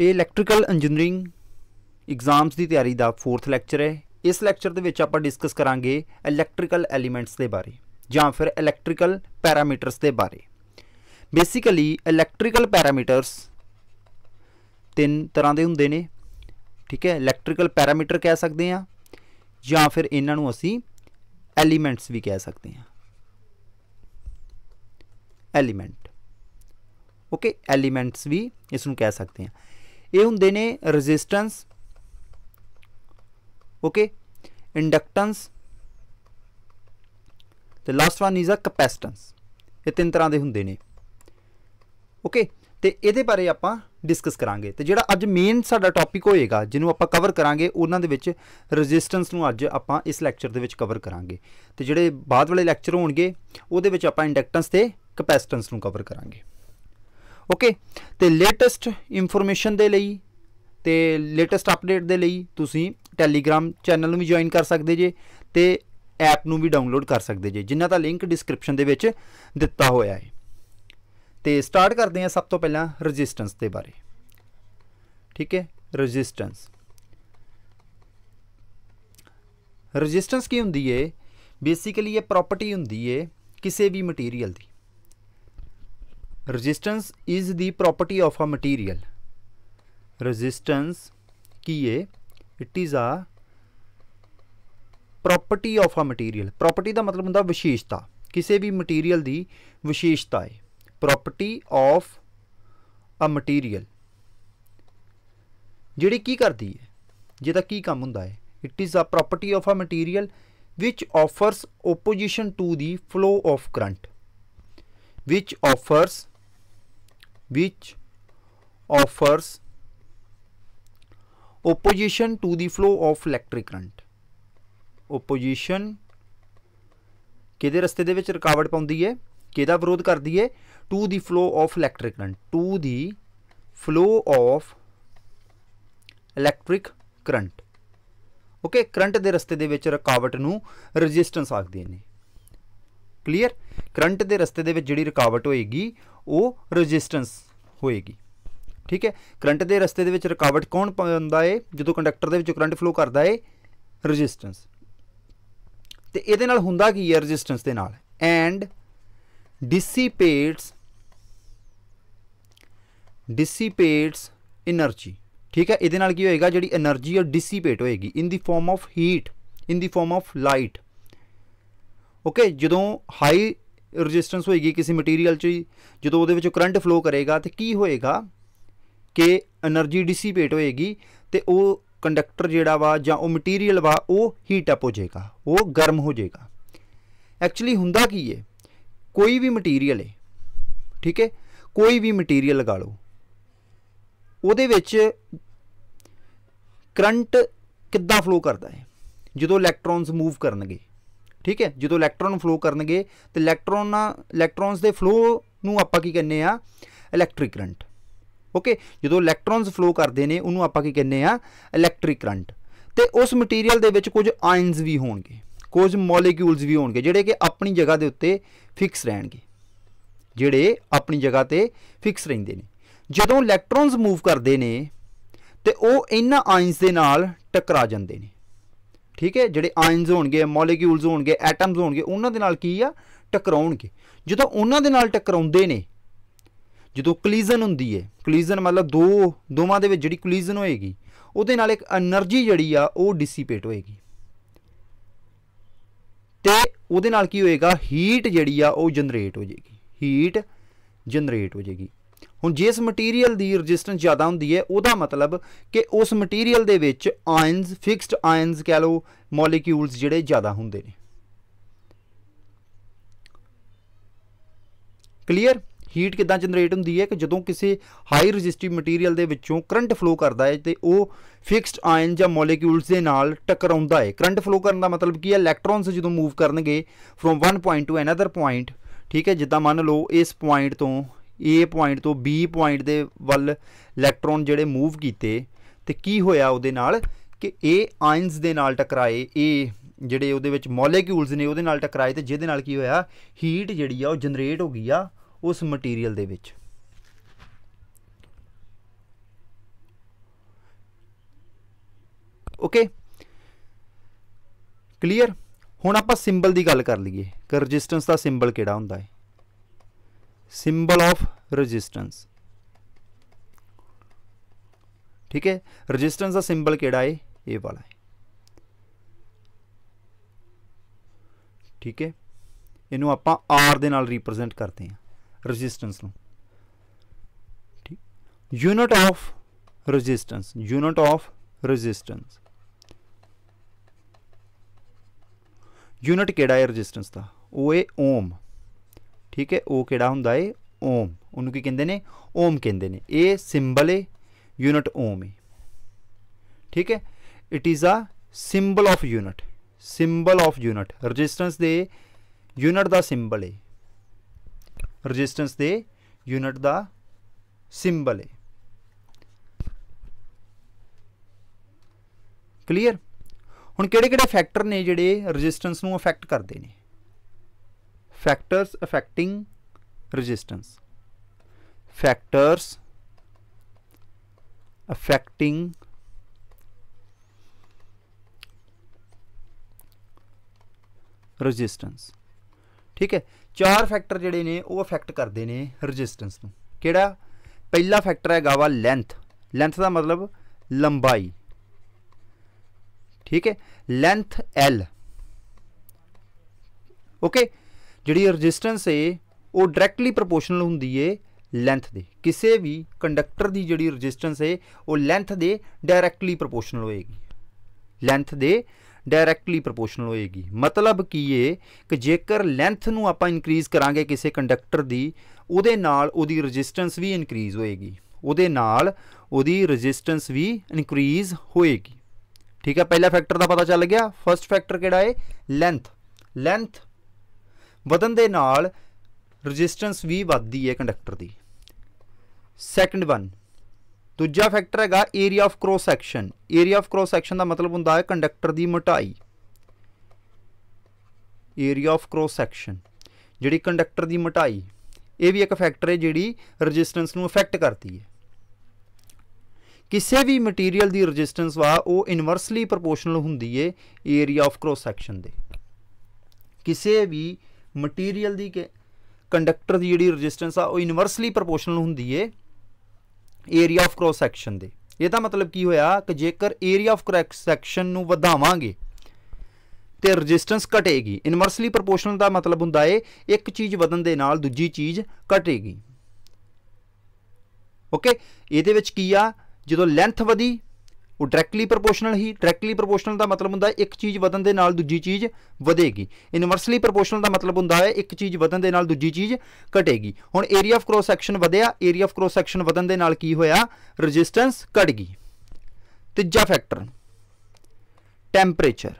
ਇਹ electrical engineering exams ਦੀ ਤਿਆਰੀ ਦਾ 4th lecture ਹੈ ਇਸ ਲੈਕਚਰ ਦੇ ਵਿੱਚ ਆਪਾਂ ਡਿਸਕਸ ਕਰਾਂਗੇ ਇਲੈਕਟ੍ਰੀਕਲ ਐਲੀਮੈਂਟਸ ਦੇ ਬਾਰੇ ਜਾਂ ਫਿਰ ਇਲੈਕਟ੍ਰੀਕਲ ਪੈਰਾਮੀਟਰਸ ਦੇ ਬਾਰੇ ਬੇਸਿਕਲੀ ਇਲੈਕਟ੍ਰੀਕਲ ਪੈਰਾਮੀਟਰਸ ਤਿੰਨ ਤਰ੍ਹਾਂ ਦੇ ਹੁੰਦੇ ਨੇ ਠੀਕ ਹੈ ਇਲੈਕਟ੍ਰੀਕਲ ਪੈਰਾਮੀਟਰ ਕਹਿ ਸਕਦੇ ਆ ਜਾਂ ਫਿਰ ਇਹਨਾਂ ਨੂੰ ਅਸੀਂ ਐਲੀਮੈਂਟਸ ਵੀ ਕਹਿ ਸਕਦੇ ਆ ਐਲੀਮੈਂਟ ਓਕੇ ਐਲੀਮੈਂਟਸ ਵੀ ਇਸ ਨੂੰ ਕਹਿ ਸਕਦੇ ਆ ਇਹ ਹੁੰਦੇ ਨੇ ਰੈਜ਼ਿਸਟੈਂਸ ਓਕੇ ਇੰਡਕਟੈਂਸ ਤੇ last one is a capacitance ਇਹ ਤਿੰਨ ਤਰ੍ਹਾਂ ਦੇ ਹੁੰਦੇ ਨੇ ਓਕੇ ਤੇ ਇਹਦੇ ਬਾਰੇ ਆਪਾਂ ਡਿਸਕਸ ਕਰਾਂਗੇ ਤੇ ਜਿਹੜਾ ਅੱਜ ਮੇਨ ਸਾਡਾ ਟੌਪਿਕ ਹੋਏਗਾ ਜਿਹਨੂੰ ਆਪਾਂ ਕਵਰ ਕਰਾਂਗੇ ਉਹਨਾਂ ਦੇ ਵਿੱਚ ਰੈਜ਼ਿਸਟੈਂਸ ਨੂੰ ਅੱਜ ਆਪਾਂ ਇਸ ਲੈਕਚਰ ਦੇ ਵਿੱਚ ਕਵਰ ਕਰਾਂਗੇ ਤੇ ਜਿਹੜੇ ਬਾਅਦ ਵਾਲੇ ਲੈਕਚਰ ਹੋਣਗੇ ਉਹਦੇ ਵਿੱਚ ਆਪਾਂ ਇੰਡਕਟੈਂਸ ਤੇ ਕਪੈਸਿਟੈਂਸ ਨੂੰ ਕਵਰ ਕਰਾਂਗੇ ਓਕੇ ਤੇ ਲੇਟੈਸਟ ਇਨਫੋਰਮੇਸ਼ਨ ਦੇ ਲਈ ਤੇ ਲੇਟੈਸਟ ਅਪਡੇਟ ਦੇ ਲਈ ਤੁਸੀਂ ਟੈਲੀਗ੍ਰam ਚੈਨਲ ਨੂੰ ਵੀ ਜੁਆਇਨ ਕਰ ਸਕਦੇ ਜੇ ਤੇ ਐਪ ਨੂੰ ਵੀ ਡਾਊਨਲੋਡ ਕਰ ਸਕਦੇ ਜੇ ਜਿੰਨਾ ਦਾ ਲਿੰਕ ਡਿਸਕ੍ਰਿਪਸ਼ਨ ਦੇ ਵਿੱਚ ਦਿੱਤਾ ਹੋਇਆ ਹੈ ਤੇ ਸਟਾਰਟ ਕਰਦੇ ਹਾਂ ਸਭ ਤੋਂ ਪਹਿਲਾਂ ਰੈਜ਼ਿਸਟੈਂਸ ਦੇ ਬਾਰੇ ਠੀਕ ਹੈ ਰੈਜ਼ਿਸਟੈਂਸ ਰੈਜ਼ਿਸਟੈਂਸ ਕੀ ਹੁੰਦੀ ਹੈ ਬੇਸਿਕਲੀ ਇਹ ਪ੍ਰਾਪਰਟੀ ਹੁੰਦੀ ਹੈ ਕਿਸੇ ਵੀ ਮਟੀਰੀਅਲ ਦੀ resistance is the property of a material resistance ki ye it is a property of a material property ਦਾ ਮਤਲਬ ਹੁੰਦਾ ਵਿਸ਼ੇਸ਼ਤਾ ਕਿਸੇ ਵੀ ਮਟੀਰੀਅਲ ਦੀ ਵਿਸ਼ੇਸ਼ਤਾ ਹੈ property of a material ਜਿਹੜੀ ਕੀ ਕਰਦੀ ਹੈ ਜਿਹਦਾ ਕੀ ਕੰਮ ਹੁੰਦਾ ਹੈ it is a property of a material which offers opposition to the flow of current which offers which offers opposition to the flow of electric current opposition ਕਿਹਦੇ ਰਸਤੇ ਦੇ ਵਿੱਚ ਰੁਕਾਵਟ ਪਾਉਂਦੀ ਹੈ ਕਿਹਦਾ ਵਿਰੋਧ ਕਰਦੀ ਹੈ to the flow of electric current to the flow of electric current okay current ਦੇ ਰਸਤੇ ਦੇ ਵਿੱਚ ਰੁਕਾਵਟ ਨੂੰ ਰੈਜ਼ਿਸਟੈਂਸ ਆਖਦੇ ਨੇ ਕਲੀਅਰ ਕਰੰਟ ਦੇ ਰਸਤੇ ਦੇ ਵਿੱਚ ਜਿਹੜੀ ਰੁਕਾਵਟ ਹੋਏਗੀ ਉਹ ਰੈਜ਼ਿਸਟੈਂਸ ਹੋਏਗੀ ਠੀਕ ਹੈ ਕਰੰਟ ਦੇ ਰਸਤੇ ਦੇ ਵਿੱਚ ਰੁਕਾਵਟ ਕੌਣ ਪਾਉਂਦਾ ਏ ਜਦੋਂ ਕੰਡਕਟਰ ਦੇ ਵਿੱਚ ਕਰੰਟ ਫਲੋ ਕਰਦਾ ਏ ਰੈਜ਼ਿਸਟੈਂਸ ਤੇ ਇਹਦੇ ਨਾਲ ਹੁੰਦਾ ਕੀ ਹੈ ਰੈਜ਼ਿਸਟੈਂਸ ਦੇ ਨਾਲ ਐਂਡ ਡਿਸਿਪੇਟਸ ਡਿਸਿਪੇਟਸ એનર્ਜੀ ਠੀਕ ਹੈ ਇਹਦੇ ਨਾਲ ਕੀ ਹੋਏਗਾ ਜਿਹੜੀ એનર્ਜੀ ਉਹ ਡਿਸਿਪੇਟ ਹੋਏਗੀ in the form of heat in the form of light okay ਜਦੋਂ ਹਾਈ ਰੈਜ਼ਿਸਟੈਂਸ ਹੋਏਗੀ ਕਿਸੇ ਮਟੀਰੀਅਲ 'ਚ ਜਦੋਂ ਉਹਦੇ ਵਿੱਚੋਂ ਕਰੰਟ ਫਲੋ ਕਰੇਗਾ ਤੇ ਕੀ ਹੋਏਗਾ ਕਿ એનર્ਜੀ ਡਿਸਿਪੇਟ ਹੋਏਗੀ ਤੇ ਉਹ ਕੰਡਕਟਰ ਜਿਹੜਾ ਵਾ ਜਾਂ ਉਹ ਮਟੀਰੀਅਲ ਵਾ ਉਹ ਹੀਟ ਅਪ ਹੋ ਜਾਏਗਾ ਉਹ ਗਰਮ ਹੋ ਜਾਏਗਾ ਐਕਚੁਅਲੀ ਹੁੰਦਾ ਕੀ ਹੈ ਕੋਈ ਵੀ ਮਟੀਰੀਅਲ ਹੈ ਠੀਕ ਹੈ ਕੋਈ ਵੀ ਮਟੀਰੀਅਲ ਲਗਾ ਲਓ ਉਹਦੇ ਵਿੱਚ ਕਰੰਟ ਕਿੱਦਾਂ ਫਲੋ ਕਰਦਾ ਹੈ ਜਦੋਂ ਇਲੈਕਟ੍ਰੋਨਸ ਮੂਵ ਕਰਨਗੇ ਠੀਕ ਹੈ ਜਦੋਂ ਇਲੈਕਟ੍ਰੋਨ ਫਲੋ ਕਰਨਗੇ ਤੇ ਇਲੈਕਟ੍ਰੋਨਾਂ ਇਲੈਕਟ੍ਰੋਨਸ ਦੇ ਫਲੋ ਨੂੰ ਆਪਾਂ ਕੀ ਕਹਿੰਦੇ ਆ ਇਲੈਕਟ੍ਰਿਕ ਕਰੰਟ ਓਕੇ ਜਦੋਂ ਇਲੈਕਟ੍ਰੋਨਸ ਫਲੋ ਕਰਦੇ ਨੇ ਉਹਨੂੰ ਆਪਾਂ ਕੀ ਕਹਿੰਦੇ ਆ ਇਲੈਕਟ੍ਰਿਕ ਕਰੰਟ ਤੇ ਉਸ ਮਟੀਰੀਅਲ ਦੇ ਵਿੱਚ ਕੁਝ ਆਇਨਸ ਵੀ ਹੋਣਗੇ ਕੁਝ ਮੋਲੀਕਿਊਲਸ ਵੀ ਹੋਣਗੇ ਜਿਹੜੇ ਕਿ ਆਪਣੀ ਜਗ੍ਹਾ ਦੇ ਉੱਤੇ ਫਿਕਸ ਰਹਿਣਗੇ ਜਿਹੜੇ ਆਪਣੀ ਜਗ੍ਹਾ ਤੇ ਫਿਕਸ ਰਹਿੰਦੇ ਨੇ ਜਦੋਂ ਇਲੈਕਟ੍ਰੋਨਸ ਮੂਵ ਕਰਦੇ ਨੇ ਤੇ ਉਹ ਇਹਨਾਂ ਆਇਨਸ ਦੇ ਨਾਲ ਟਕਰਾ ਜਾਂਦੇ ਨੇ ਠੀਕ ਹੈ ਜਿਹੜੇ ਆਇਨਸ ਹੋਣਗੇ ਮੋਲੀਕਿਊਲਸ ਹੋਣਗੇ ਐਟਮਸ ਹੋਣਗੇ ਉਹਨਾਂ ਦੇ ਨਾਲ ਕੀ ਆ ਟਕਰਾਉਣਗੇ ਜਦੋਂ ਉਹਨਾਂ ਦੇ ਨਾਲ ਟਕਰਾਉਂਦੇ ਨੇ ਜਦੋਂ ਕਲੀਜ਼ਨ ਹੁੰਦੀ ਹੈ ਕਲੀਜ਼ਨ ਮਤਲਬ ਦੋ ਦੋਵਾਂ ਦੇ ਵਿੱਚ ਜਿਹੜੀ ਕਲੀਜ਼ਨ ਹੋਏਗੀ ਉਹਦੇ ਨਾਲ ਇੱਕ એનર્ਜੀ ਜਿਹੜੀ ਆ ਉਹ ਡਿਸਿਪੇਟ ਹੋਏਗੀ ਤੇ ਉਹਦੇ ਨਾਲ ਕੀ ਹੋਏਗਾ ਹੀਟ ਜਿਹੜੀ ਆ ਉਹ ਜਨਰੇਟ ਹੋ ਜਾਏਗੀ ਹੀਟ ਜਨਰੇਟ ਹੋ ਜਾਏਗੀ ਹੁਣ ਜਿਸ ਮਟੀਰੀਅਲ ਦੀ ਰੈਜ਼ਿਸਟੈਂਸ ਜ਼ਿਆਦਾ ਹੁੰਦੀ ਹੈ ਉਹਦਾ ਮਤਲਬ ਕਿ ਉਸ ਮਟੀਰੀਅਲ ਦੇ ਵਿੱਚ ਆਇਨਸ ਫਿਕਸਡ ਆਇਨਸ ਕਹ ਲਓ ਮੋਲੀਕਿਊਲਸ ਜਿਹੜੇ ਜ਼ਿਆਦਾ ਹੁੰਦੇ ਨੇ ਕਲੀਅਰ ਹੀਟ ਕਿਦਾਂ ਜਨਰੇਟ ਹੁੰਦੀ ਹੈ ਕਿ ਜਦੋਂ ਕਿਸੇ ਹਾਈ ਰੈਜ਼ਿਸਟਿਵ ਮਟੀਰੀਅਲ ਦੇ ਵਿੱਚੋਂ ਕਰੰਟ ਫਲੋ ਕਰਦਾ ਹੈ ਤੇ ਉਹ ਫਿਕਸਡ ਆਇਨ ਜਾਂ ਮੋਲੀਕਿਊਲਸ ਦੇ ਨਾਲ ਟਕਰਾਉਂਦਾ ਹੈ ਕਰੰਟ ਫਲੋ ਕਰਨ ਦਾ ਮਤਲਬ ਕੀ ਹੈ ਇਲੈਕਟ੍ਰੋਨਸ ਜਦੋਂ ਮੂਵ ਕਰਨਗੇ from one point to another point ਠੀਕ ਹੈ ਜਿੱਦਾਂ ਮੰਨ ਲਓ ਇਸ ਪੁਆਇੰਟ ਤੋਂ A ਪੁਆਇੰਟ ਤੋਂ B ਪੁਆਇੰਟ ਦੇ ਵੱਲ ਇਲੈਕਟ੍ਰੋਨ ਜਿਹੜੇ ਮੂਵ ਕੀਤੇ ਤੇ ਕੀ ਹੋਇਆ ਉਹਦੇ ਨਾਲ ਕਿ ਇਹ ਆਇਨਸ ਦੇ ਨਾਲ ਟਕਰਾਏ ਇਹ ਜਿਹੜੇ ਉਹਦੇ ਵਿੱਚ ਮੋਲੀਕਿਊਲਸ ਨੇ ਉਹਦੇ ਨਾਲ ਟਕਰਾਏ ਤੇ ਜਿਹਦੇ ਨਾਲ ਕੀ ਹੋਇਆ ਹੀਟ ਜਿਹੜੀ ਆ ਉਹ ਜਨਰੇਟ ਹੋ ਗਈ ਆ ਉਸ ਮਟੀਰੀਅਲ ਦੇ ਵਿੱਚ ਓਕੇ ਕਲੀਅਰ ਹੁਣ ਆਪਾਂ ਸਿੰਬਲ ਦੀ ਗੱਲ ਕਰ ਲਈਏ ਕਿ ਰੈਜ਼ਿਸਟੈਂਸ ਦਾ ਸਿੰਬਲ ਕਿਹੜਾ ਹੁੰਦਾ ਹੈ सिंबल ऑफ रेजिस्टेंस ठीक है रेजिस्टेंस का सिंबल केड़ा है ये वाला है ਠੀਕ ਹੈ ਇਹਨੂੰ ਆਪਾਂ R ਦੇ ਨਾਲ ਰਿਪਰੈਜ਼ੈਂਟ ਕਰਦੇ ਹਾਂ ਰੈਜ਼ਿਸਟੈਂਸ ਨੂੰ ਠੀਕ unit of resistance unit of resistance unit ਕਿਹੜਾ ਹੈ ਰੈਜ਼ਿਸਟੈਂਸ ਦਾ ਉਹ ਹੈ ਓਮ ਠੀਕ ਹੈ ਉਹ ਕਿਹੜਾ ਹੁੰਦਾ ਏ ਓਮ ਉਹਨੂੰ ਕੀ ਕਹਿੰਦੇ ਨੇ ਓਮ ਕਹਿੰਦੇ ਨੇ ਇਹ ਸਿੰਬਲ ਏ ਯੂਨਿਟ ਓਮ ਏ ਠੀਕ ਹੈ it is a symbol of unit symbol of unit resistance ਦੇ ਯੂਨਿਟ ਦਾ ਸਿੰਬਲ ਏ ਰੈਜ਼ਿਸਟੈਂਸ ਦੇ ਯੂਨਿਟ ਦਾ ਸਿੰਬਲ ਏ ਕਲੀਅਰ ਹੁਣ ਕਿਹੜੇ ਕਿਹੜੇ ਫੈਕਟਰ ਨੇ ਜਿਹੜੇ ਰੈਜ਼ਿਸਟੈਂਸ ਨੂੰ ਅਫੈਕਟ ਕਰਦੇ ਨੇ factors affecting resistance factors affecting resistance ਠੀਕ ਹੈ ਚਾਰ ਫੈਕਟਰ ਜਿਹੜੇ ਨੇ ਉਹ ਅਫੈਕਟ ਕਰਦੇ ਨੇ ਰੈਜ਼ਿਸਟੈਂਸ ਨੂੰ ਕਿਹੜਾ ਪਹਿਲਾ ਫੈਕਟਰ ਹੈਗਾ ਵਾ ਲੈਂਥ ਲੈਂਥ ਦਾ ਮਤਲਬ ਲੰਬਾਈ ਠੀਕ ਹੈ ਲੈਂਥ l ਓਕੇ ਜਿਹੜੀ ਰੈਜ਼ਿਸਟੈਂਸ ਏ ਉਹ ਡਾਇਰੈਕਟਲੀ ਪ੍ਰੋਪੋਰਸ਼ਨਲ ਹੁੰਦੀ ਏ ਲੈਂਥ ਦੇ ਕਿਸੇ ਵੀ ਕੰਡਕਟਰ ਦੀ ਜਿਹੜੀ ਰੈਜ਼ਿਸਟੈਂਸ ਏ ਉਹ ਲੈਂਥ ਦੇ ਡਾਇਰੈਕਟਲੀ ਪ੍ਰੋਪੋਰਸ਼ਨਲ ਹੋਏਗੀ ਲੈਂਥ ਦੇ ਡਾਇਰੈਕਟਲੀ ਪ੍ਰੋਪੋਰਸ਼ਨਲ ਹੋਏਗੀ ਮਤਲਬ ਕੀ ਏ ਕਿ ਜੇਕਰ ਲੈਂਥ ਨੂੰ ਆਪਾਂ ਇਨਕਰੀਜ਼ ਕਰਾਂਗੇ ਕਿਸੇ ਕੰਡਕਟਰ ਦੀ ਉਹਦੇ ਨਾਲ ਉਹਦੀ ਰੈਜ਼ਿਸਟੈਂਸ ਵੀ ਇਨਕਰੀਜ਼ ਹੋਏਗੀ ਉਹਦੇ ਨਾਲ ਉਹਦੀ ਰੈਜ਼ਿਸਟੈਂਸ ਵੀ ਇਨਕਰੀਜ਼ ਹੋਏਗੀ ਠੀਕ ਹੈ ਪਹਿਲਾ ਫੈਕਟਰ ਦਾ ਪਤਾ ਚੱਲ ਗਿਆ ਫਰਸਟ ਫੈਕਟਰ ਕਿਹੜਾ ਏ ਲੈਂਥ ਲੈਂਥ ਵਧਣ ਦੇ ਨਾਲ ਰੈਜ਼ਿਸਟੈਂਸ ਵੀ ਵੱਧਦੀ ਹੈ ਕੰਡਕਟਰ ਦੀ ਸੈਕੰਡ ਵਨ ਦੂਜਾ ਫੈਕਟਰ ਹੈਗਾ area of cross section area of cross section ਦਾ ਮਤਲਬ ਹੁੰਦਾ ਹੈ ਕੰਡਕਟਰ ਦੀ ਮੋਟਾਈ ਏਰੀਆ ਆਫ ਕ੍ਰੋਸ ਸੈਕਸ਼ਨ ਜਿਹੜੀ ਕੰਡਕਟਰ ਦੀ ਮੋਟਾਈ ਇਹ ਵੀ ਇੱਕ ਫੈਕਟਰ ਹੈ ਜਿਹੜੀ ਰੈਜ਼ਿਸਟੈਂਸ ਨੂੰ ਅਫੈਕਟ ਕਰਦੀ ਹੈ ਕਿਸੇ ਵੀ ਮਟੀਰੀਅਲ ਦੀ ਰੈਜ਼ਿਸਟੈਂਸ ਵਾ ਉਹ ਇਨਵਰਸਲੀ ਪ੍ਰੋਪੋਰਸ਼ਨਲ ਹੁੰਦੀ ਹੈ ਏਰੀਆ ਆਫ ਕ੍ਰੋਸ ਸੈਕਸ਼ਨ ਦੇ ਕਿਸੇ ਵੀ ਮਟੀਰੀਅਲ ਦੀ ਕੰਡਕਟਰ ਦੀ ਜਿਹੜੀ ਰੈਜ਼ਿਸਟੈਂਸ ਆ ਉਹ ਇਨਵਰਸਲੀ ਪ੍ਰੋਪੋਰਸ਼ਨਲ ਹੁੰਦੀ ਏ ਏਰੀਆ ਆਫ ਕ੍ਰੋਸ ਸੈਕਸ਼ਨ ਦੇ ਇਹਦਾ ਮਤਲਬ ਕੀ ਹੋਇਆ ਕਿ ਜੇਕਰ ਏਰੀਆ ਆਫ ਕ੍ਰੋਸ ਸੈਕਸ਼ਨ ਨੂੰ ਵਧਾਵਾਂਗੇ ਤੇ ਰੈਜ਼ਿਸਟੈਂਸ ਘਟੇਗੀ ਇਨਵਰਸਲੀ ਪ੍ਰੋਪੋਰਸ਼ਨਲ ਦਾ ਮਤਲਬ ਹੁੰਦਾ ਏ ਇੱਕ ਚੀਜ਼ ਵਧਣ ਦੇ ਨਾਲ ਦੂਜੀ ਚੀਜ਼ ਘਟੇਗੀ ਓਕੇ ਇਹਦੇ ਵਿੱਚ ਕੀ ਆ ਜਦੋਂ ਲੈਂਥ ਵਧੀ ਉਹ ਡਾਇਰੈਕਟਲੀ ਪ੍ਰੋਪੋਰਸ਼ਨਲ ਹੀ ਡਾਇਰੈਕਟਲੀ ਪ੍ਰੋਪੋਰਸ਼ਨਲ ਦਾ ਮਤਲਬ ਹੁੰਦਾ ਹੈ ਇੱਕ ਚੀਜ਼ ਵਧਣ ਦੇ ਨਾਲ ਦੂਜੀ ਚੀਜ਼ ਵਧੇਗੀ ਇਨਵਰਸਲੀ ਪ੍ਰੋਪੋਰਸ਼ਨਲ ਦਾ ਮਤਲਬ ਹੁੰਦਾ ਹੈ ਇੱਕ ਚੀਜ਼ ਵਧਣ ਦੇ ਨਾਲ ਦੂਜੀ ਚੀਜ਼ ਘਟੇਗੀ ਹੁਣ ਏਰੀਆ ਆਫ ਕ੍ਰੋਸ ਸੈਕਸ਼ਨ ਵਧਿਆ ਏਰੀਆ ਆਫ ਕ੍ਰੋਸ ਸੈਕਸ਼ਨ ਵਧਣ ਦੇ ਨਾਲ ਕੀ ਹੋਇਆ ਰੈਜ਼ਿਸਟੈਂਸ ਘਟ ਗਈ ਤੀਜਾ ਫੈਕਟਰ ਟੈਂਪਰੇਚਰ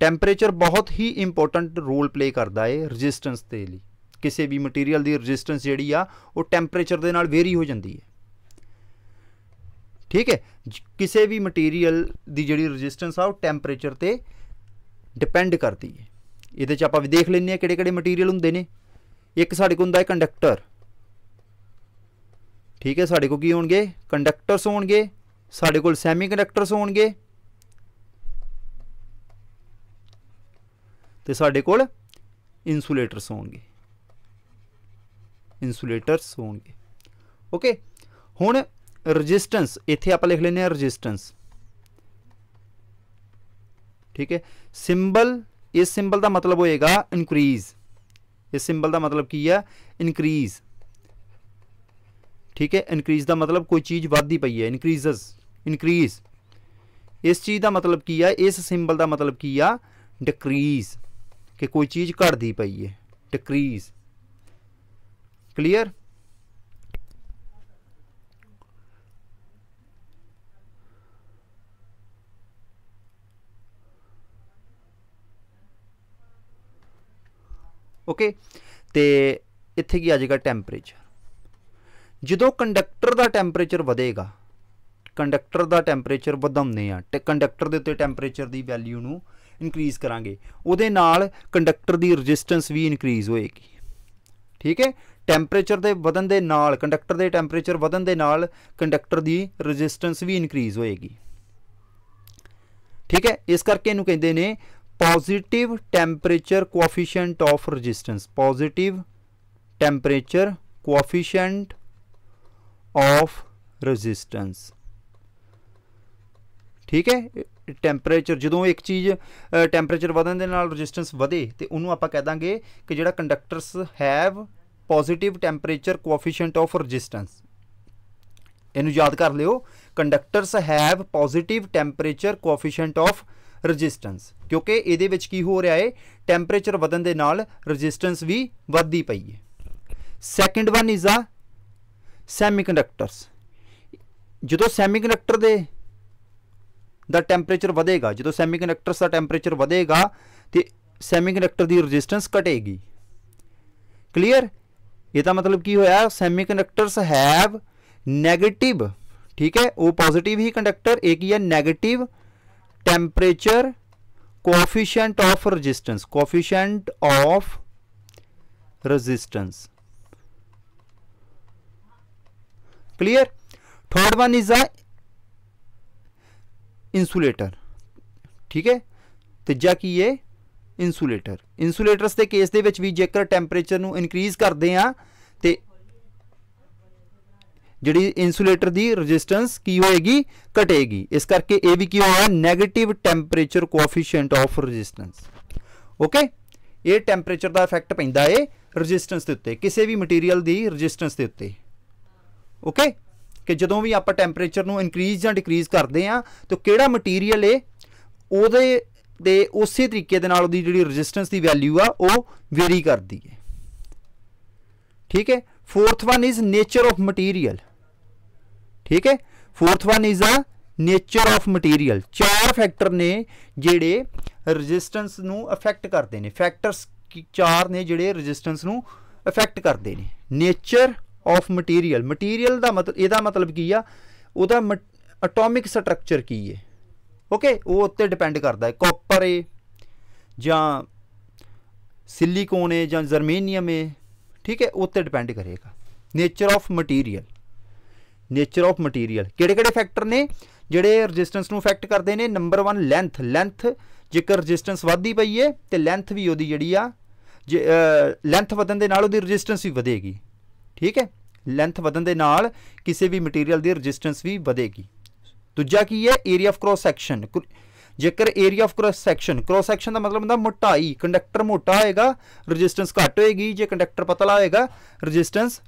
ਟੈਂਪਰੇਚਰ ਬਹੁਤ ਹੀ ਇੰਪੋਰਟੈਂਟ ਰੋਲ ਪਲੇ ਕਰਦਾ ਹੈ ਰੈਜ਼ਿਸਟੈਂਸ ਦੇ ਲਈ ਕਿਸੇ ਵੀ ਮਟੀਰੀਅਲ ਦੀ ਰੈਜ਼ਿਸਟੈਂਸ ਜਿਹੜੀ ਆ ਉਹ ਟੈਂਪਰੇਚਰ ਦੇ ਨਾਲ ਵੇਰੀ ਹੋ ਜਾਂਦੀ ਹੈ ਠੀਕ ਹੈ ਕਿਸੇ ਵੀ ਮਟੀਰੀਅਲ ਦੀ ਜਿਹੜੀ ਰੈਜ਼ਿਸਟੈਂਸ ਆ ਉਹ ਟੈਂਪਰੇਚਰ ਤੇ ਡਿਪੈਂਡ ਕਰਦੀ ਹੈ ਇਹਦੇ ਚ ਆਪਾਂ ਵੀ ਦੇਖ ਲੈਂਦੇ ਆ ਕਿਹੜੇ ਕਿਹੜੇ ਮਟੀਰੀਅਲ ਹੁੰਦੇ ਨੇ ਇੱਕ ਸਾਡੇ ਕੋਲ ਹੁੰਦਾ ਹੈ ਕੰਡਕਟਰ ਠੀਕ ਹੈ ਸਾਡੇ ਕੋਲ ਕੀ ਹੋਣਗੇ ਕੰਡਕਟਰਸ ਹੋਣਗੇ ਸਾਡੇ ਕੋਲ ਸੈਮੀਕੰਡਕਟਰਸ ਹੋਣਗੇ ਤੇ ਸਾਡੇ ਕੋਲ ਇਨਸੂਲੇਟਰਸ ਹੋਣਗੇ ਇਨਸੂਲੇਟਰਸ ਹੋਣਗੇ ਓਕੇ ਹੁਣ ਰੈਜ਼ਿਸਟੈਂਸ ਇੱਥੇ ਆਪਾਂ ਲਿਖ ਲੈਨੇ ਆ ਰੈਜ਼ਿਸਟੈਂਸ ਠੀਕ ਹੈ ਸਿੰਬਲ ਇਸ ਸਿੰਬਲ ਦਾ ਮਤਲਬ ਹੋਏਗਾ ਇਨਕਰੀਜ਼ ਇਸ ਸਿੰਬਲ ਦਾ ਮਤਲਬ ਕੀ ਹੈ ਇਨਕਰੀਜ਼ ਠੀਕ ਹੈ ਇਨਕਰੀਜ਼ ਦਾ ਮਤਲਬ ਕੋਈ ਚੀਜ਼ ਵੱਧਦੀ ਪਈ ਹੈ ਇਨਕਰੀਜ਼ਸ ਇਨਕਰੀਜ਼ ਇਸ ਚੀਜ਼ ਦਾ ਮਤਲਬ ਕੀ ਹੈ ਇਸ ਸਿੰਬਲ ਦਾ ਮਤਲਬ ਕੀ ਆ ਡਿਕਰੀਜ਼ ਕਿ ਕੋਈ ਚੀਜ਼ ਘਟਦੀ ਪਈ ਹੈ ਡਿਕਰੀਜ਼ ਕਲੀਅਰ ਓਕੇ ਤੇ ਇੱਥੇ ਕੀ ਆ ਜਾਏਗਾ ਟੈਂਪਰੇਚਰ ਜਦੋਂ ਕੰਡਕਟਰ ਦਾ ਟੈਂਪਰੇਚਰ ਵਧੇਗਾ ਕੰਡਕਟਰ ਦਾ ਟੈਂਪਰੇਚਰ ਵਧਾਉਂਦੇ ਆ ਤੇ ਕੰਡਕਟਰ ਦੇ ਉੱਤੇ ਟੈਂਪਰੇਚਰ ਦੀ ਵੈਲਿਊ ਨੂੰ ਇਨਕਰੀਜ਼ ਕਰਾਂਗੇ ਉਹਦੇ ਨਾਲ ਕੰਡਕਟਰ ਦੀ ਰੈਜ਼ਿਸਟੈਂਸ ਵੀ ਇਨਕਰੀਜ਼ ਹੋਏਗੀ ਠੀਕ ਹੈ ਟੈਂਪਰੇਚਰ ਦੇ ਵਧਣ ਦੇ ਨਾਲ ਕੰਡਕਟਰ ਦੇ ਟੈਂਪਰੇਚਰ ਵਧਣ ਦੇ ਨਾਲ ਕੰਡਕਟਰ ਦੀ ਰੈਜ਼ਿਸਟੈਂਸ ਵੀ ਇਨਕਰੀਜ਼ ਹੋਏਗੀ ਠੀਕ ਹੈ ਇਸ ਕਰਕੇ ਇਹਨੂੰ ਕਹਿੰਦੇ ਨੇ positive temperature coefficient of resistance positive temperature coefficient of resistance ਠੀਕ ਹੈ ਟੈਂਪਰੇਚਰ ਜਦੋਂ ਇੱਕ ਚੀਜ਼ ਟੈਂਪਰੇਚਰ ਵਧਣ ਦੇ ਨਾਲ ਰੈਜ਼ਿਸਟੈਂਸ ਵਧੇ ਤੇ ਉਹਨੂੰ ਆਪਾਂ ਕਹਿ ਦਾਂਗੇ ਕਿ ਜਿਹੜਾ conductors have positive temperature coefficient of resistance ਇਹਨੂੰ ਯਾਦ ਕਰ ਲਿਓ conductors have positive temperature coefficient of resistance ਕਿਉਂਕਿ ਇਹਦੇ ਵਿੱਚ ਕੀ ਹੋ ਰਿਹਾ ਹੈ ਟੈਂਪਰੇਚਰ ਵਧਣ ਦੇ ਨਾਲ ਰੈਜ਼ਿਸਟੈਂਸ ਵੀ ਵੱਧਦੀ ਪਈ ਹੈ ਸੈਕੰਡ ਵਨ ਇਜ਼ ਆ ਸੈਮੀਕੰਡਕਟਰਸ ਜਦੋਂ ਸੈਮੀਕੰਡਕਟਰ ਦੇ ਦਾ ਟੈਂਪਰੇਚਰ ਵਧੇਗਾ ਜਦੋਂ ਸੈਮੀਕੰਡਕਟਰਸ ਦਾ ਟੈਂਪਰੇਚਰ ਵਧੇਗਾ ਤੇ ਸੈਮੀਕੰਡਕਟਰ ਦੀ ਰੈਜ਼ਿਸਟੈਂਸ ਘਟੇਗੀ ਕਲੀਅਰ ਇਹ ਤਾਂ ਮਤਲਬ ਕੀ ਹੋਇਆ ਸੈਮੀਕੰਡਕਟਰਸ ਹੈਵ ਨੈਗੇਟਿਵ ਠੀਕ ਹੈ ਉਹ ਪੋਜ਼ਿਟਿਵ ਹੀ ਕੰਡਕਟਰ ਇਹ ਕੀ ਹੈ negative temperature coefficient of resistance coefficient of resistance clear third one is a insulator ਠੀਕ ਹੈ ਤੀਜਾ ਕੀ ਹੈ ਇਨਸੂਲੇਟਰ ਇਨਸੂਲੇਟਰਸ ਦੇ ਕੇਸ ਦੇ ਵਿੱਚ ਵੀ ਜੇਕਰ ਟੈਂਪਰੇਚਰ ਨੂੰ ਇਨਕਰੀਜ਼ ਕਰਦੇ ਆ ਜਿਹੜੀ ਇਨਸੂਲੇਟਰ ਦੀ ਰੈਜ਼ਿਸਟੈਂਸ ਕੀ ਹੋਏਗੀ ਘਟੇਗੀ ਇਸ ਕਰਕੇ ਇਹ ਵੀ ਕੀ ਹੋਇਆ negative temperature coefficient of resistance okay ਇਹ ਟੈਂਪਰੇਚਰ ਦਾ ਇਫੈਕਟ ਪੈਂਦਾ ਏ ਰੈਜ਼ਿਸਟੈਂਸ ਦੇ ਉੱਤੇ ਕਿਸੇ ਵੀ ਮਟੀਰੀਅਲ ਦੀ ਰੈਜ਼ਿਸਟੈਂਸ ਦੇ ਉੱਤੇ ਓਕੇ ਕਿ ਜਦੋਂ ਵੀ ਆਪਾਂ ਟੈਂਪਰੇਚਰ ਨੂੰ ਇਨਕਰੀਜ਼ ਜਾਂ ਡਿਕਰੀਜ਼ ਕਰਦੇ ਆ ਤਾਂ ਕਿਹੜਾ ਮਟੀਰੀਅਲ ਏ ਉਹਦੇ ਦੇ ਉਸੇ ਤਰੀਕੇ ਦੇ ਨਾਲ ਉਹਦੀ ਜਿਹੜੀ ਰੈਜ਼ਿਸਟੈਂਸ ਦੀ ਵੈਲਿਊ ਆ ਉਹ ਵੇਰੀ ਕਰਦੀ ਏ ਠੀਕ ਹੈ fourth one is nature of material ਠੀਕ ਹੈ fourth one is a nature of material ਚਾਰ ਫੈਕਟਰ ਨੇ ਜਿਹੜੇ ਰੈਜ਼ਿਸਟੈਂਸ ਨੂੰ ਅਫੈਕਟ ਕਰਦੇ ਨੇ ਫੈਕਟਰਸ ਚਾਰ ਨੇ ਜਿਹੜੇ ਰੈਜ਼ਿਸਟੈਂਸ ਨੂੰ ਅਫੈਕਟ ਕਰਦੇ ਨੇ ਨੇਚਰ ਆਫ ਮਟੀਰੀਅਲ ਮਟੀਰੀਅਲ ਦਾ ਮਤਲਬ ਇਹਦਾ ਮਤਲਬ ਕੀ ਆ ਉਹਦਾ ਐਟੋਮਿਕ ਸਟਰਕਚਰ ਕੀ ਹੈ ਓਕੇ ਉਹ ਉੱਤੇ ਡਿਪੈਂਡ ਕਰਦਾ ਹੈ ਕਾਪਰ ਹੈ ਜਾਂ ਸਿਲੀਕੋਨ ਹੈ ਜਾਂ ਜ਼ਰਮੇਨੀਅਮ ਹੈ ਠੀਕ ਹੈ ਉੱਤੇ ਡਿਪੈਂਡ ਕਰੇਗਾ nature of material nature of material ਕਿਹੜੇ-ਕਿਹੜੇ ਫੈਕਟਰ ਨੇ ਜਿਹੜੇ ਰੈਜ਼ਿਸਟੈਂਸ ਨੂੰ ਅਫੈਕਟ ਕਰਦੇ ਨੇ ਨੰਬਰ 1 ਲੈਂਥ ਲੈਂਥ ਜੇਕਰ ਰੈਜ਼ਿਸਟੈਂਸ ਵੱਧਦੀ ਪਈ ਏ ਤੇ ਲੈਂਥ ਵੀ ਉਹਦੀ ਜਿਹੜੀ ਆ ਲੈਂਥ ਵਧਣ ਦੇ ਨਾਲ ਉਹਦੀ ਰੈਜ਼ਿਸਟੈਂਸ ਵੀ ਵਧੇਗੀ ਠੀਕ ਹੈ ਲੈਂਥ ਵਧਣ ਦੇ ਨਾਲ ਕਿਸੇ ਵੀ ਮਟੀਰੀਅਲ ਦੀ ਰੈਜ਼ਿਸਟੈਂਸ ਵੀ ਵਧੇਗੀ ਦੂਜਾ ਕੀ ਹੈ ਏਰੀਆ ਆਫ ਕ੍ਰੋਸ ਸੈਕਸ਼ਨ ਜੇਕਰ area of cross section cross section ਦਾ ਮਤਲਬ ਹੁੰਦਾ ਮੋਟਾਈ ਕੰਡਕਟਰ ਮੋਟਾ ਹੋਏਗਾ ਰੈਜ਼ਿਸਟੈਂਸ ਘੱਟ ਹੋਏਗੀ ਜੇ ਕੰਡਕਟਰ ਪਤਲਾ ਹੋਏਗਾ ਰੈਜ਼ਿਸਟੈਂਸ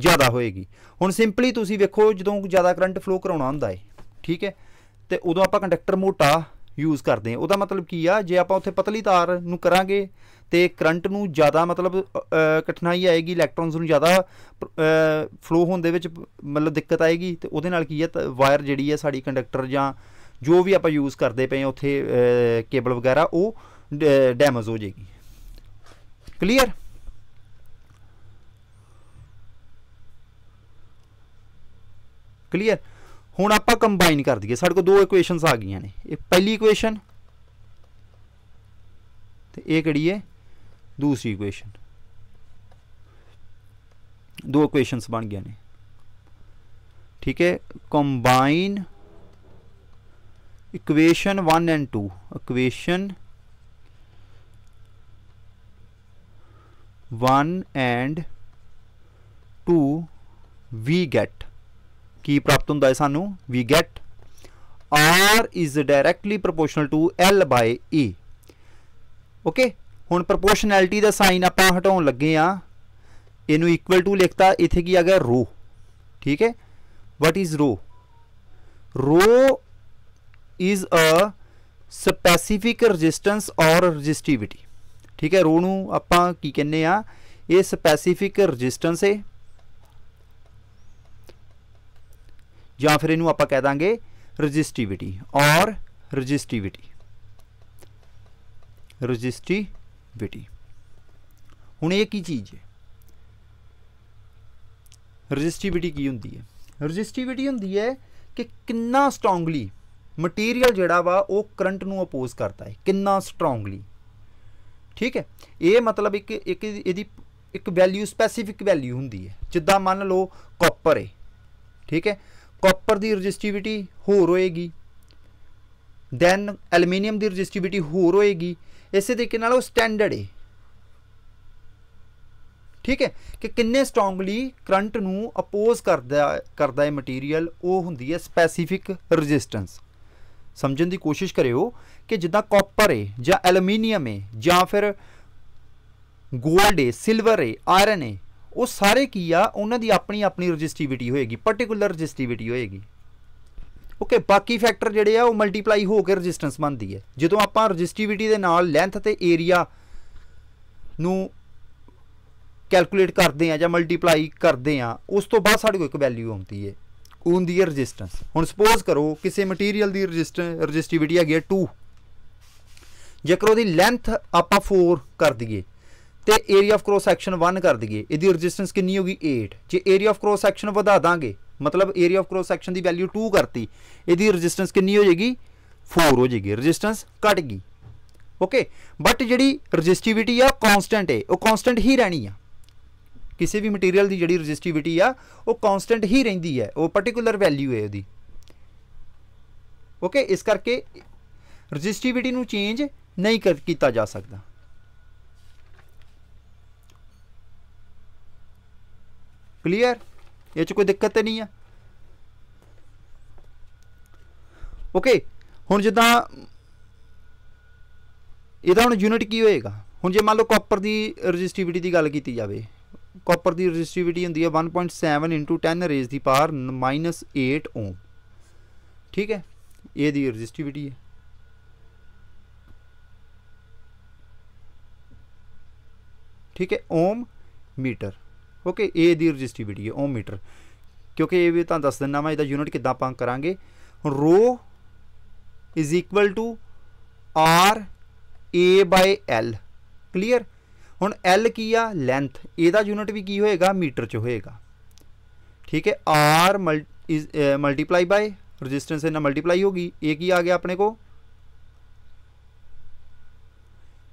ਜ਼ਿਆਦਾ ਹੋਏਗੀ ਹੁਣ ਸਿੰਪਲੀ ਤੁਸੀਂ ਵੇਖੋ ਜਦੋਂ ਜ਼ਿਆਦਾ ਕਰੰਟ ਫਲੋ ਕਰਾਉਣਾ ਹੁੰਦਾ ਹੈ ਠੀਕ ਹੈ ਤੇ ਉਦੋਂ ਆਪਾਂ ਕੰਡਕਟਰ ਮੋਟਾ ਯੂਜ਼ ਕਰਦੇ ਹਾਂ ਉਹਦਾ ਮਤਲਬ ਕੀ ਆ ਜੇ ਆਪਾਂ ਉੱਥੇ ਪਤਲੀ ਤਾਰ ਨੂੰ ਕਰਾਂਗੇ ਤੇ ਕਰੰਟ ਨੂੰ ਜ਼ਿਆਦਾ ਮਤਲਬ ਕਠਿਨਾਈ ਆਏਗੀ ਇਲੈਕਟ੍ਰੋਨਸ ਨੂੰ ਜ਼ਿਆਦਾ ਫਲੋ ਹੋਣ ਦੇ ਵਿੱਚ ਮਤਲਬ ਦਿੱਕਤ ਆਏਗੀ ਤੇ ਉਹਦੇ ਨਾਲ ਕੀ ਆ ਵਾਇਰ ਜਿਹੜੀ ਆ ਸਾਡੀ ਕੰਡਕਟਰ ਜਾਂ ਜੋ ਵੀ ਆਪਾਂ ਯੂਜ਼ ਕਰਦੇ ਪਏ ਉੱਥੇ ਕੇਬਲ ਵਗੈਰਾ ਉਹ ਡੈਮੇਜ ਹੋ ਜਾਏਗੀ ਕਲੀਅਰ ਕਲੀਅਰ ਹੁਣ ਆਪਾਂ ਕੰਬਾਈਨ ਕਰ ਦਈਏ ਸਾਡੇ ਕੋਲ ਦੋ ਇਕੁਏਸ਼ਨਸ ਆ ਗਈਆਂ ਨੇ ਇਹ ਪਹਿਲੀ ਇਕੁਏਸ਼ਨ ਤੇ ਇਹ ਕਿਹੜੀ ਹੈ ਦੂਸਰੀ ਇਕੁਏਸ਼ਨ ਦੋ ਇਕੁਏਸ਼ਨਸ ਬਣ ਗਈਆਂ ਨੇ ਠੀਕ ਹੈ combine equation 1 and 2 equation 1 and 2 we get ਕੀ ਪ੍ਰਾਪਤ ਹੁੰਦਾ ਹੈ ਸਾਨੂੰ we get R is directly proportional to L by E okay ਹੁਣ ਪ੍ਰੋਪੋਰਸ਼ਨੈਲਿਟੀ ਦਾ ਸਾਈਨ ਆਪਾਂ ਹਟਾਉਣ ਲੱਗੇ ਆ ਇਹਨੂੰ ਇਕੁਅਲ ਟੂ ਲਿਖਤਾ ਇੱਥੇ ਕੀ ਆ ਗਿਆ ਰੋ ਠੀਕ ਹੈ ਵਾਟ is rho rho is a specific resistance or resistivity ਠੀਕ ਹੈ ਰੋ ਨੂੰ ਆਪਾਂ ਕੀ ਕਹਿੰਦੇ ਆ ਇਹ ਸਪੈਸੀਫਿਕ ਰੈਜ਼ਿਸਟੈਂਸ ਹੈ ਜਾਂ ਫਿਰ ਇਹਨੂੰ ਆਪਾਂ ਕਹਿ ਦਾਂਗੇ ਰੈਜ਼ਿਸਟਿਵਿਟੀ ਔਰ ਰੈਜ਼ਿਸਟਿਵਿਟੀ ਰੈਜ਼ਿਸਟਿਵਿਟੀ ਹੁਣ ਇਹ ਕੀ ਚੀਜ਼ ਹੈ ਰੈਜ਼ਿਸਟਿਵਿਟੀ ਕੀ ਹੁੰਦੀ ਹੈ ਰੈਜ਼ਿਸਟਿਵਿਟੀ ਹੁੰਦੀ ਹੈ ਕਿ ਕਿੰਨਾ ਸਟਰੋਂਗਲੀ ਮਟੀਰੀਅਲ ਜਿਹੜਾ ਵਾ ਉਹ ਕਰੰਟ ਨੂੰ ਅਪੋਜ਼ ਕਰਦਾ ਹੈ ਕਿੰਨਾ ਸਟਰੋਂਗਲੀ ਠੀਕ ਹੈ ਇਹ ਮਤਲਬ ਇੱਕ ਇੱਕ ਇਹਦੀ ਇੱਕ ਵੈਲਿਊ ਸਪੈਸੀਫਿਕ ਵੈਲਿਊ ਹੁੰਦੀ ਹੈ ਜਿੱਦਾਂ ਮੰਨ ਲਓ ਕਾਪਰ ਹੈ ਠੀਕ ਹੈ ਕਾਪਰ ਦੀ ਰੈਜ਼ਿਸਟਿਵਿਟੀ ਹੋਰ ਹੋਏਗੀ ਦੈਨ ਐਲੂਮੀਨੀਅਮ ਦੀ ਰੈਜ਼ਿਸਟਿਵਿਟੀ ਹੋਰ ਹੋਏਗੀ ਇਸੇ ਤਰੀਕੇ ਨਾਲ ਉਹ ਸਟੈਂਡਰਡ ਹੈ ਠੀਕ ਹੈ ਕਿ ਕਿੰਨੇ ਸਟਰੋਂਗਲੀ ਕਰੰਟ ਨੂੰ ਅਪੋਜ਼ ਕਰਦਾ ਕਰਦਾ ਹੈ ਮਟੀਰੀਅਲ ਉਹ ਹੁੰਦੀ ਹੈ ਸਪੈਸੀਫਿਕ ਰੈਜ਼ਿਸਟੈਂਸ ਸਮਝਣ ਦੀ ਕੋਸ਼ਿਸ਼ ਕਰਿਓ ਕਿ ਜਿੱਦਾਂ ਕਾਪਰ ਹੈ ਜਾਂ ਐਲੂਮੀਨੀਅਮ ਹੈ ਜਾਂ ਫਿਰ ਗੋਲਡ ਹੈ ਸਿਲਵਰ ਹੈ ਆਇਰਨ ਹੈ ਉਹ ਸਾਰੇ ਕੀ ਆ ਉਹਨਾਂ ਦੀ ਆਪਣੀ ਆਪਣੀ ਰਜਿਸਟਿਵਿਟੀ ਹੋਏਗੀ ਪਾਰਟਿਕੂਲਰ ਰਜਿਸਟਿਵਿਟੀ ਹੋਏਗੀ ਓਕੇ ਬਾਕੀ ਫੈਕਟਰ ਜਿਹੜੇ ਆ ਉਹ ਮਲਟੀਪਲਾਈ ਹੋ ਕੇ ਰੈਜ਼ਿਸਟੈਂਸ ਬਣਦੀ ਹੈ ਜਦੋਂ ਆਪਾਂ ਰਜਿਸਟਿਵਿਟੀ ਦੇ ਨਾਲ ਲੈਂਥ ਤੇ ਏਰੀਆ ਨੂੰ ਕੈਲਕੂਲੇਟ ਕਰਦੇ ਆ ਜਾਂ ਮਲਟੀਪਲਾਈ ਕਰਦੇ ਆ ਉਸ ਤੋਂ ਬਾਅਦ ਸਾਡੇ ਕੋਲ ਇੱਕ ਵੈਲਿਊ ਆਉਂਦੀ ਹੈ ਹੁੰਦੀ ਦੀ ਰੈਜ਼ਿਸਟੈਂਸ ਹੁਣ ਸਪੋਜ਼ ਕਰੋ ਕਿਸੇ ਮਟੀਰੀਅਲ ਦੀ ਰੈਜ਼ਿਸਟਿਵਿਟੀ ਹੈਗੀ 2 ਜੇਕਰ ਉਹਦੀ ਲੈਂਥ ਆਪਾਂ 4 ਕਰ ਦਈਏ ਤੇ ਏਰੀਆ ਆਫ ਕ੍ਰੋਸ ਸੈਕਸ਼ਨ 1 ਕਰ ਦਈਏ ਇਹਦੀ ਰੈਜ਼ਿਸਟੈਂਸ ਕਿੰਨੀ ਹੋਗੀ 8 ਜੇ ਏਰੀਆ ਆਫ ਕ੍ਰੋਸ ਸੈਕਸ਼ਨ ਵਧਾ ਦਾਂਗੇ ਮਤਲਬ ਏਰੀਆ ਆਫ ਕ੍ਰੋਸ ਸੈਕਸ਼ਨ ਦੀ ਵੈਲਿਊ 2 ਕਰਤੀ ਇਹਦੀ ਰੈਜ਼ਿਸਟੈਂਸ ਕਿੰਨੀ ਹੋ ਜਾਏਗੀ 4 ਹੋ ਜਾਏਗੀ ਰੈਜ਼ਿਸਟੈਂਸ ਘਟ ਗਈ ਓਕੇ ਬਟ ਜਿਹੜੀ ਰੈਜ਼ਿਸਟਿਵਿਟੀ ਆ ਕਨਸਟੈਂਟ ਏ ਉਹ ਕਨਸਟੈਂਟ ਹੀ ਰਹਿਣੀ ਆ ਕਿਸੇ ਵੀ ਮਟੀਰੀਅਲ ਦੀ ਜਿਹੜੀ ਰੈਜ਼ਿਸਟਿਵਿਟੀ ਆ ਉਹ ਕਨਸਟੈਂਟ ਹੀ ਰਹਿੰਦੀ ਹੈ ਉਹ ਪਾਰਟਿਕੂਲਰ ਵੈਲਿਊ ਹੈ ਉਹਦੀ ਓਕੇ ਇਸ ਕਰਕੇ ਰੈਜ਼ਿਸਟਿਵਿਟੀ ਨੂੰ ਚੇਂਜ ਨਹੀਂ ਕੀਤਾ ਜਾ ਸਕਦਾ ਕਲੀਅਰ ਇਹ ਚ ਕੋਈ ਦਿੱਕਤ ਨਹੀਂ ਆ ਓਕੇ ਹੁਣ ਜਿੱਦਾਂ ਇਹਦਾ ਹੁਣ ਯੂਨਿਟ ਕੀ ਹੋਏਗਾ ਹੁਣ ਜੇ ਮੰਨ ਲਓ ਕਾਪਰ ਦੀ ਰੈਜ਼ਿਸਟਿਵਿਟੀ ਦੀ ਗੱਲ ਕੀਤੀ ਜਾਵੇ ਕਾਪਰ ਦੀ ਰੈਜ਼ਿਸਟਿਵਿਟੀ ਹੁੰਦੀ ਹੈ 1.7 10 ਰੇਜ਼ ਦੀ ਪਾਵਰ -8 ਓਮ ਠੀਕ ਹੈ ਇਹ ਦੀ ਰੈਜ਼ਿਸਟਿਵਿਟੀ ਹੈ ਠੀਕ ਹੈ ਓਮ ਮੀਟਰ ਓਕੇ A ਦੀ ਰੈਜ਼ਿਸਟੀਵਿਟੀ ਹੈ ਓਮ ਮੀਟਰ ਕਿਉਂਕਿ ਇਹ ਵੀ ਤੁਹਾਨੂੰ ਦੱਸ ਦਿੰਨਾ ਮੈਂ ਇਹਦਾ ਯੂਨਿਟ ਕਿੱਦਾਂ ਪੰਕ ਕਰਾਂਗੇ ਹੁਣ rho is equal to R A by L clear ਹੁਣ ਐਲ ਕੀ ਆ ਲੈਂਥ ਇਹਦਾ ਯੂਨਿਟ ਵੀ ਕੀ ਹੋਏਗਾ ਮੀਟਰ ਚ ਹੋਏਗਾ ਠੀਕ ਹੈ ਆਰ ਮਲਟੀਪਲਾਈ ਬਾਈ ਰੈਜ਼ਿਸਟੈਂਸ ਇਹਨਾਂ ਮਲਟੀਪਲਾਈ ਹੋਗੀ ਇਹ ਕੀ ਆ ਗਿਆ ਆਪਣੇ ਕੋ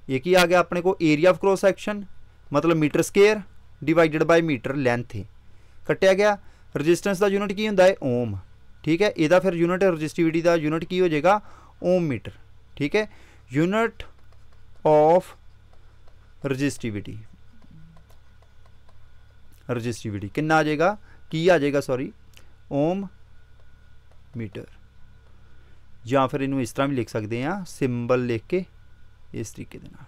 ਇਹ ਕੀ ਆ ਗਿਆ ਆਪਣੇ ਕੋ ਏਰੀਆ ਆਫ ਕ੍ਰੋਸ ਸੈਕਸ਼ਨ ਮਤਲਬ metre square divided by metre length ਹੈ ਕੱਟਿਆ ਗਿਆ ਰੈਜ਼ਿਸਟੈਂਸ ਦਾ ਯੂਨਿਟ ਕੀ ਹੁੰਦਾ ਹੈ ਓਮ ਠੀਕ ਹੈ ਇਹਦਾ ਫਿਰ ਯੂਨਿਟ ਰੈਜ਼ਿਸਟਿਵਿਟੀ ਦਾ ਯੂਨਿਟ ਕੀ ਹੋ ਜਾਏਗਾ ਓਮ ਮੀਟਰ ਠੀਕ ਹੈ ਯੂਨਿਟ ਆਫ ਰੈਜ਼ਿਸਟਿਵਿਟੀ ਰੈਜ਼ਿਸਟਿਵਿਟੀ ਕਿੰਨਾ ਆ ਜਾਏਗਾ ਕੀ ਆ ਜਾਏਗਾ ਸੌਰੀ ਓਮ ਮੀਟਰ ਜਾਂ ਫਿਰ ਇਹਨੂੰ ਇਸ ਤਰ੍ਹਾਂ ਵੀ ਲਿਖ ਸਕਦੇ ਆ ਸਿੰਬਲ ਲਿਖ ਕੇ ਇਸ ਤਰੀਕੇ ਦੇ ਨਾਲ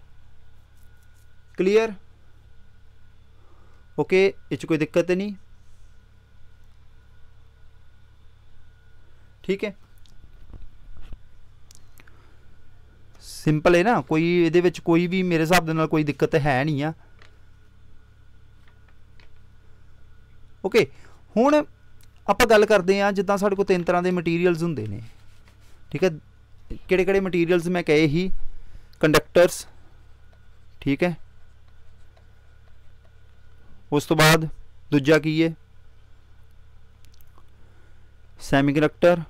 ਕਲੀਅਰ ओके ये च कोई दिक्कत नहीं ਠੀਕ ਹੈ ਸਿੰਪਲ ਹੈ ਨਾ ਕੋਈ ਇਹਦੇ ਵਿੱਚ ਕੋਈ ਵੀ ਮੇਰੇ ਹਿਸਾਬ ਦੇ ਨਾਲ ਕੋਈ ਦਿੱਕਤ ਹੈ ਨਹੀਂ ਆ ਓਕੇ ਹੁਣ ਆਪਾਂ ਗੱਲ ਕਰਦੇ ਆ ਜਿੱਦਾਂ ਸਾਡੇ ਕੋਲ ਤਿੰਨ ਤਰ੍ਹਾਂ ਦੇ ਮਟੀਰੀਅਲਸ ਹੁੰਦੇ ਨੇ ਠੀਕ ਹੈ ਕਿਹੜੇ ਕਿਹੜੇ ਮਟੀਰੀਅਲਸ ਮੈਂ ਕਹੇ ਹੀ ਕੰਡਕਟਰਸ ਠੀਕ ਹੈ ਉਸ ਤੋਂ ਬਾਅਦ ਦੂਜਾ ਕੀ ਹੈ ਸੈਮੀਕੰਡਕਟਰ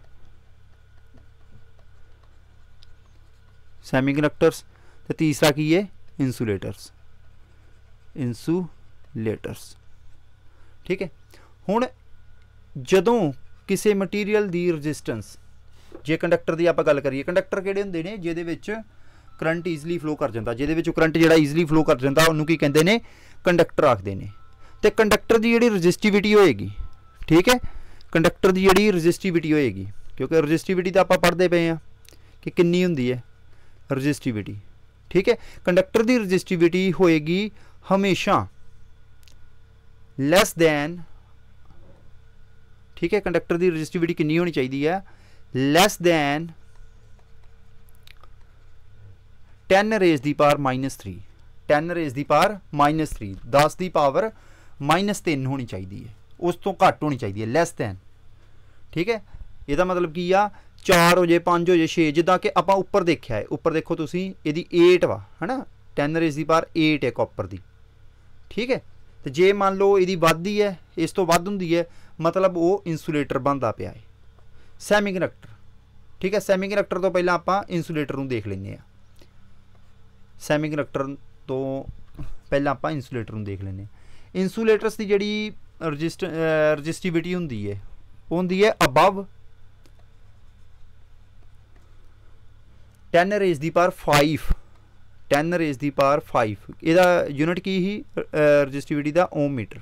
ਸੈਮੀਕੰਡਕਟਰਸ ਤੇ ਤੀਸਰਾ ਕੀ ਹੈ ਇਨਸੂਲੇਟਰਸ ਇਨਸੂਲੇਟਰਸ ਠੀਕ ਹੈ ਹੁਣ ਜਦੋਂ ਕਿਸੇ ਮਟੀਰੀਅਲ ਦੀ ਰੈਜ਼ਿਸਟੈਂਸ ਜੇ ਕੰਡਕਟਰ ਦੀ ਆਪਾਂ ਗੱਲ ਕਰੀਏ ਕੰਡਕਟਰ ਕਿਹੜੇ ਹੁੰਦੇ ਨੇ ਜਿਹਦੇ ਵਿੱਚ ਕਰੰਟ ਈਜ਼ੀਲੀ ਫਲੋ ਕਰ ਜਾਂਦਾ ਜਿਹਦੇ ਵਿੱਚ ਕਰੰਟ ਜਿਹੜਾ ਈਜ਼ੀਲੀ ਫਲੋ ਕਰ ਜਾਂਦਾ ਉਹਨੂੰ ਕੀ ਕਹਿੰਦੇ ਨੇ ਕੰਡਕਟਰ ਆਖਦੇ ਨੇ ਤੇ ਕੰਡਕਟਰ ਦੀ ਜਿਹੜੀ ਰੈਜ਼ਿਸਟਿਵਿਟੀ ਹੋਏਗੀ ਠੀਕ ਹੈ ਕੰਡਕਟਰ ਦੀ ਜਿਹੜੀ ਰੈਜ਼ਿਸਟਿਵਿਟੀ ਹੋਏਗੀ ਕਿਉਂਕਿ ਰੈਜ਼ਿਸਟਿਵਿਟੀ ਤਾਂ ਆਪਾਂ ਪੜ੍ਹਦੇ ਪਏ ਆ ਕਿ ਕਿੰਨੀ ਹੁੰਦੀ ਹੈ ਰੈਜ਼ਿਸਟਿਵਿਟੀ ਠੀਕ ਹੈ ਕੰਡਕਟਰ ਦੀ ਰੈਜ਼ਿਸਟਿਵਿਟੀ ਹੋਏਗੀ ਹਮੇਸ਼ਾ ਲੈਸ ਦੈਨ ਠੀਕ ਹੈ ਕੰਡਕਟਰ ਦੀ ਰੈਜ਼ਿਸਟਿਵਿਟੀ ਕਿੰਨੀ ਹੋਣੀ ਚਾਹੀਦੀ ਹੈ ਲੈਸ ਦੈਨ 10 ਰੇਜ਼ ਦੀ ਪਾਵਰ -3 10 ਰੇਜ਼ ਦੀ ਪਾਵਰ -3 10 ਦੀ ਪਾਵਰ ਮਾਈਨਸ -3 ਹੋਣੀ ਚਾਹੀਦੀ ਹੈ ਉਸ ਤੋਂ ਘੱਟ ਹੋਣੀ ਚਾਹੀਦੀ ਹੈ ਲੈਸ ਥੈਨ ਠੀਕ ਹੈ ਇਹਦਾ ਮਤਲਬ ਕੀ ਆ 4 ਹੋ ਜੇ 5 ਹੋ ਜੇ 6 ਜਿੱਦਾਂ ਕਿ ਆਪਾਂ ਉੱਪਰ ਦੇਖਿਆ ਹੈ ਉੱਪਰ ਦੇਖੋ ਤੁਸੀਂ ਇਹਦੀ 8 ਵਾ ਹਨਾ 10 ਰੇਜ਼ ਦੀ ਪਾਰ 8 ਹੈ ਕਾਪਰ ਦੀ ਠੀਕ ਹੈ ਤੇ ਜੇ ਮੰਨ ਲਓ ਇਹਦੀ ਵੱਧਦੀ ਹੈ ਇਸ ਤੋਂ ਵੱਧ ਹੁੰਦੀ ਹੈ ਮਤਲਬ ਉਹ ਇਨਸੂਲੇਟਰ ਬਣਦਾ ਪਿਆ ਹੈ ਸੈਮੀ ਠੀਕ ਹੈ ਸੈਮੀ ਤੋਂ ਪਹਿਲਾਂ ਆਪਾਂ ਇਨਸੂਲੇਟਰ ਨੂੰ ਦੇਖ ਲੈਂਦੇ ਆ ਸੈਮੀ ਤੋਂ ਪਹਿਲਾਂ ਆਪਾਂ ਇਨਸੂਲੇਟਰ ਨੂੰ ਦੇਖ ਲੈਂਦੇ ਆ ਇਨਸੂਲੇਟਰਸ ਦੀ ਜਿਹੜੀ ਰਜਿਸਟ ਰਜਿਸਟਿਵਿਟੀ ਹੁੰਦੀ ਹੈ ਉਹ ਹੁੰਦੀ ਹੈ ਅਬਵ 10 ਰੇਜ਼ ਦੀ ਪਾਰ 5 10 ਰੇਜ਼ ਦੀ ਪਾਰ 5 ਇਹਦਾ ਯੂਨਿਟ ਕੀ ਹੀ ਰਜਿਸਟਿਵਿਟੀ ਦਾ ਓਮ ਮੀਟਰ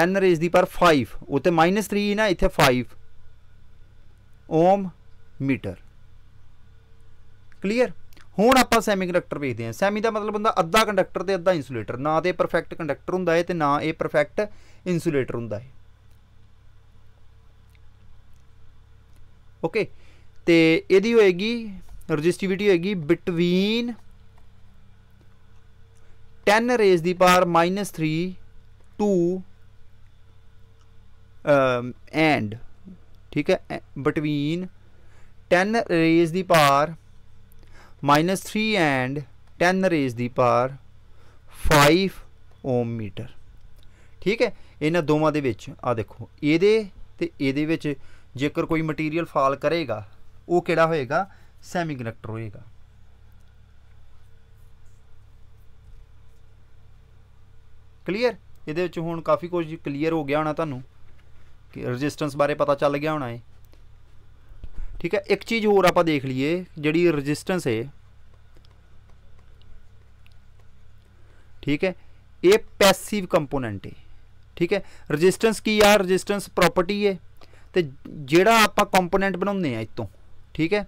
10 ਰੇਜ਼ ਦੀ ਪਾਰ 5 ਉਤੇ -3 ਹੀ ਨਾ ਇੱਥੇ 5 ਓਮ ਮੀਟਰ ਕਲੀਅਰ ਹੁਣ ਆਪਾਂ ਸੈਮੀ ਕੰਡਕਟਰ ਵੇਖਦੇ ਹਾਂ ਸੈਮੀ ਦਾ ਮਤਲਬ ਹੁੰਦਾ ਅੱਧਾ ਕੰਡਕਟਰ ਤੇ ਅੱਧਾ ਇਨਸੂਲੇਟਰ ਨਾ ਤੇ ਪਰਫੈਕਟ ਕੰਡਕਟਰ ਹੁੰਦਾ ਹੈ ਤੇ ਨਾ ਇਹ ਪਰਫੈਕਟ ਇਨਸੂਲੇਟਰ ਹੁੰਦਾ ਹੈ ਓਕੇ ਤੇ ਇਹਦੀ ਹੋਏਗੀ ਰੈਜ਼ਿਸਟਿਵਿਟੀ ਹੋਏਗੀ ਬਿਟਵੀਨ 10 ਰੇਜ਼ ਦੀ ਪਾਵਰ -3 2 ਅਮ ਐਂਡ ਠੀਕ ਹੈ ਬਿਟਵੀਨ 10 ਰੇਜ਼ ਦੀ ਪਾਵਰ minus 3 and 10 raised ਦੀ power 5 ohm meter ਠੀਕ ਹੈ ਇਹਨਾਂ ਦੋਵਾਂ ਦੇ ਵਿੱਚ ਆ ਦੇਖੋ ਇਹਦੇ ਤੇ ਇਹਦੇ ਵਿੱਚ ਜੇਕਰ ਕੋਈ ਮਟੀਰੀਅਲ ਫਾਲ ਕਰੇਗਾ ਉਹ ਕਿਹੜਾ ਹੋਏਗਾ ਸੈਮੀਕੰਡਕਟਰ ਹੋਏਗਾ ਕਲੀਅਰ ਇਹਦੇ ਵਿੱਚ ਹੁਣ ਕਾਫੀ ਕੁਝ ਕਲੀਅਰ ਹੋ ਗਿਆ ਹੋਣਾ ਤੁਹਾਨੂੰ ਕਿ ਰੈਜ਼ਿਸਟੈਂਸ ਬਾਰੇ ਪਤਾ ਚੱਲ ਗਿਆ ਹੋਣਾ ਹੈ ਠੀਕ ਹੈ ਇੱਕ ਚੀਜ਼ ਹੋਰ ਆਪਾਂ ਦੇਖ ਲਈਏ ਜਿਹੜੀ ਰੈਜ਼ਿਸਟੈਂਸ ਹੈ ਠੀਕ ਹੈ ਇਹ ਪੈਸਿਵ ਕੰਪੋਨੈਂਟ ਹੈ ਠੀਕ ਹੈ ਰੈਜ਼ਿਸਟੈਂਸ ਕੀ ਆ ਰੈਜ਼ਿਸਟੈਂਸ ਪ੍ਰਾਪਰਟੀ ਹੈ ਤੇ ਜਿਹੜਾ ਆਪਾਂ ਕੰਪੋਨੈਂਟ ਬਣਾਉਂਦੇ ਆ ਇਤੋਂ ਠੀਕ ਹੈ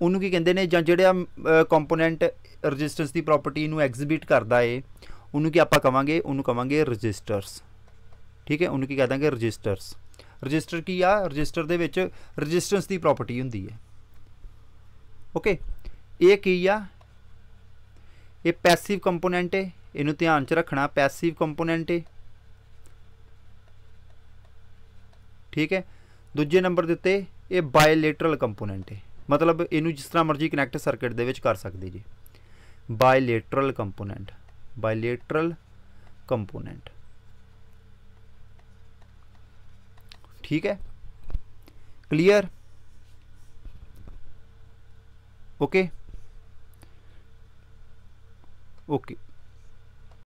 ਉਹਨੂੰ ਕੀ ਕਹਿੰਦੇ ਨੇ ਜਾਂ ਜਿਹੜਾ ਕੰਪੋਨੈਂਟ ਰੈਜ਼ਿਸਟੈਂਸ ਦੀ ਪ੍ਰਾਪਰਟੀ ਨੂੰ ਐਗਜ਼ਿਬਿਟ ਕਰਦਾ ਏ ਉਹਨੂੰ ਕੀ ਆਪਾਂ ਕਵਾਂਗੇ ਉਹਨੂੰ ਕਵਾਂਗੇ ਰੈਜ਼ਿਸਟਰਸ ਠੀਕ ਹੈ ਉਹਨੂੰ ਕੀ ਕਹਾਂਗੇ ਰੈਜ਼ਿਸਟਰਸ ਰਜਿਸਟਰ ਕੀ ਆ ਰਜਿਸਟਰ ਦੇ ਵਿੱਚ ਰੈਜ਼ਿਸਟੈਂਸ ਦੀ ਪ੍ਰਾਪਰਟੀ ਹੁੰਦੀ ਹੈ ਓਕੇ ਇਹ ਕੀ ਆ ਇਹ ਪੈਸਿਵ ਕੰਪੋਨੈਂਟ ਹੈ ਇਹਨੂੰ ਧਿਆਨ 'ਚ ਰੱਖਣਾ ਪੈਸਿਵ ਕੰਪੋਨੈਂਟ ਹੈ ਠੀਕ ਹੈ ਦੂਜੇ ਨੰਬਰ ਦੇ ਉੱਤੇ ਇਹ ਬਾਇਲੇਟਰਲ ਕੰਪੋਨੈਂਟ ਹੈ ਮਤਲਬ ਇਹਨੂੰ ਜਿਸ ਤਰ੍ਹਾਂ ਮਰਜ਼ੀ ਕਨੈਕਟ ਸਰਕਟ ਦੇ ਵਿੱਚ ਕਰ ਸਕਦੇ ਜੀ ਬਾਇਲੇਟਰਲ ਕੰਪੋਨੈਂਟ ਬਾਇਲੇਟਰਲ ਕੰਪੋਨੈਂਟ ठीक है क्लियर ओके ओके